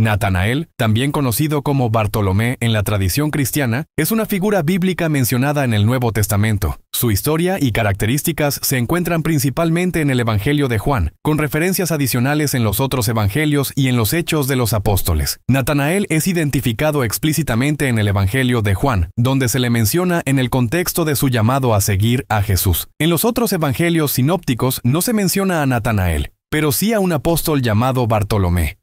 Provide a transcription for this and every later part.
Natanael, también conocido como Bartolomé en la tradición cristiana, es una figura bíblica mencionada en el Nuevo Testamento. Su historia y características se encuentran principalmente en el Evangelio de Juan, con referencias adicionales en los otros evangelios y en los hechos de los apóstoles. Natanael es identificado explícitamente en el Evangelio de Juan, donde se le menciona en el contexto de su llamado a seguir a Jesús. En los otros evangelios sinópticos no se menciona a Natanael, pero sí a un apóstol llamado Bartolomé.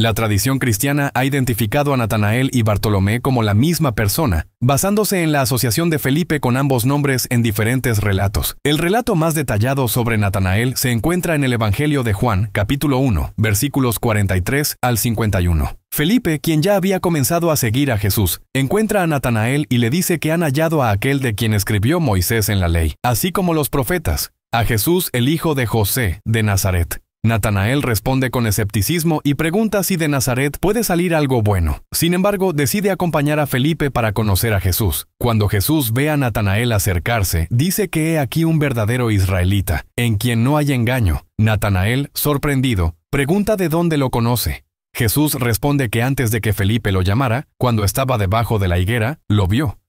La tradición cristiana ha identificado a Natanael y Bartolomé como la misma persona, basándose en la asociación de Felipe con ambos nombres en diferentes relatos. El relato más detallado sobre Natanael se encuentra en el Evangelio de Juan, capítulo 1, versículos 43 al 51. Felipe, quien ya había comenzado a seguir a Jesús, encuentra a Natanael y le dice que han hallado a aquel de quien escribió Moisés en la ley, así como los profetas, a Jesús el hijo de José, de Nazaret. Natanael responde con escepticismo y pregunta si de Nazaret puede salir algo bueno. Sin embargo, decide acompañar a Felipe para conocer a Jesús. Cuando Jesús ve a Natanael acercarse, dice que he aquí un verdadero israelita, en quien no hay engaño. Natanael, sorprendido, pregunta de dónde lo conoce. Jesús responde que antes de que Felipe lo llamara, cuando estaba debajo de la higuera, lo vio.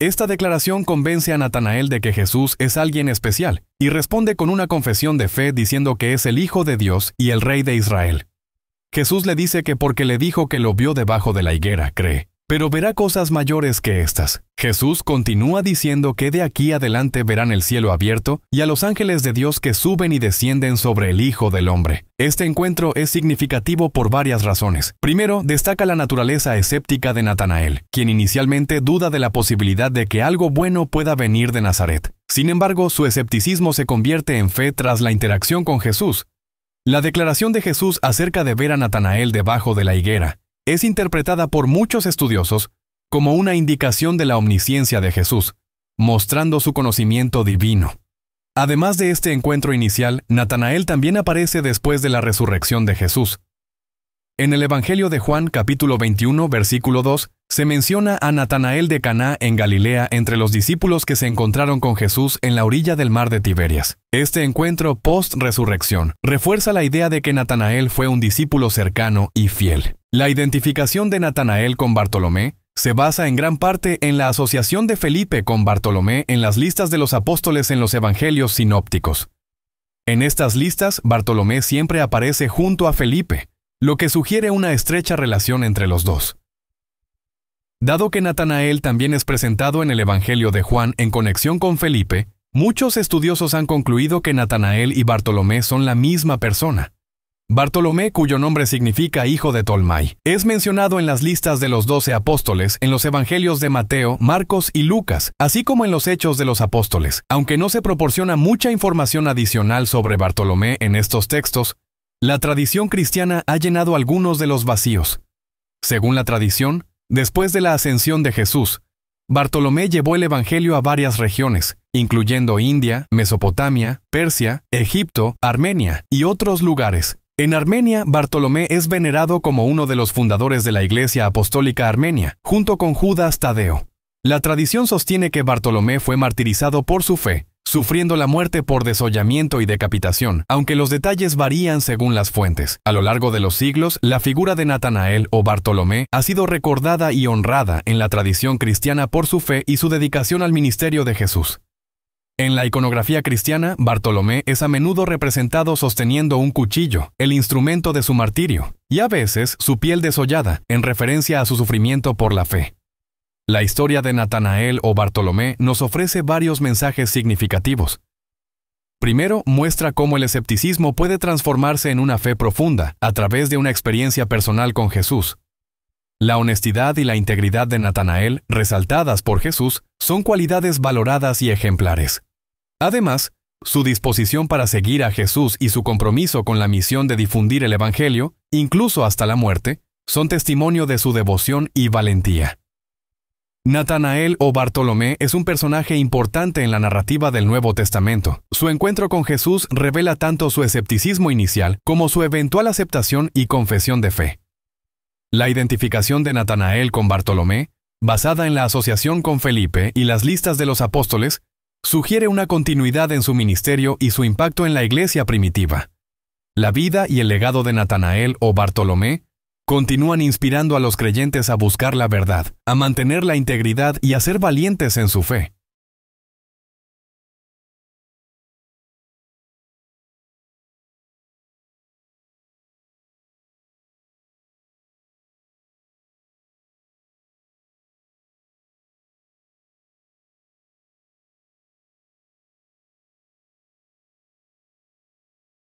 Esta declaración convence a Natanael de que Jesús es alguien especial y responde con una confesión de fe diciendo que es el Hijo de Dios y el Rey de Israel. Jesús le dice que porque le dijo que lo vio debajo de la higuera, cree pero verá cosas mayores que estas. Jesús continúa diciendo que de aquí adelante verán el cielo abierto y a los ángeles de Dios que suben y descienden sobre el Hijo del Hombre. Este encuentro es significativo por varias razones. Primero, destaca la naturaleza escéptica de Natanael, quien inicialmente duda de la posibilidad de que algo bueno pueda venir de Nazaret. Sin embargo, su escepticismo se convierte en fe tras la interacción con Jesús. La declaración de Jesús acerca de ver a Natanael debajo de la higuera es interpretada por muchos estudiosos como una indicación de la omnisciencia de Jesús, mostrando su conocimiento divino. Además de este encuentro inicial, Natanael también aparece después de la resurrección de Jesús. En el Evangelio de Juan, capítulo 21, versículo 2, se menciona a Natanael de Caná en Galilea entre los discípulos que se encontraron con Jesús en la orilla del mar de Tiberias. Este encuentro post-resurrección refuerza la idea de que Natanael fue un discípulo cercano y fiel. La identificación de Natanael con Bartolomé se basa en gran parte en la asociación de Felipe con Bartolomé en las listas de los apóstoles en los evangelios sinópticos. En estas listas, Bartolomé siempre aparece junto a Felipe, lo que sugiere una estrecha relación entre los dos. Dado que Natanael también es presentado en el Evangelio de Juan en conexión con Felipe, muchos estudiosos han concluido que Natanael y Bartolomé son la misma persona. Bartolomé, cuyo nombre significa hijo de Tolmai, es mencionado en las listas de los doce apóstoles en los evangelios de Mateo, Marcos y Lucas, así como en los hechos de los apóstoles. Aunque no se proporciona mucha información adicional sobre Bartolomé en estos textos, la tradición cristiana ha llenado algunos de los vacíos. Según la tradición, después de la ascensión de Jesús, Bartolomé llevó el Evangelio a varias regiones, incluyendo India, Mesopotamia, Persia, Egipto, Armenia y otros lugares. En Armenia, Bartolomé es venerado como uno de los fundadores de la Iglesia Apostólica Armenia, junto con Judas Tadeo. La tradición sostiene que Bartolomé fue martirizado por su fe, sufriendo la muerte por desollamiento y decapitación, aunque los detalles varían según las fuentes. A lo largo de los siglos, la figura de Natanael o Bartolomé ha sido recordada y honrada en la tradición cristiana por su fe y su dedicación al ministerio de Jesús. En la iconografía cristiana, Bartolomé es a menudo representado sosteniendo un cuchillo, el instrumento de su martirio, y a veces su piel desollada, en referencia a su sufrimiento por la fe. La historia de Natanael o Bartolomé nos ofrece varios mensajes significativos. Primero, muestra cómo el escepticismo puede transformarse en una fe profunda a través de una experiencia personal con Jesús. La honestidad y la integridad de Natanael, resaltadas por Jesús, son cualidades valoradas y ejemplares. Además, su disposición para seguir a Jesús y su compromiso con la misión de difundir el Evangelio, incluso hasta la muerte, son testimonio de su devoción y valentía. Natanael o Bartolomé es un personaje importante en la narrativa del Nuevo Testamento. Su encuentro con Jesús revela tanto su escepticismo inicial como su eventual aceptación y confesión de fe. La identificación de Natanael con Bartolomé, basada en la asociación con Felipe y las listas de los apóstoles, sugiere una continuidad en su ministerio y su impacto en la iglesia primitiva. La vida y el legado de Natanael o Bartolomé continúan inspirando a los creyentes a buscar la verdad, a mantener la integridad y a ser valientes en su fe.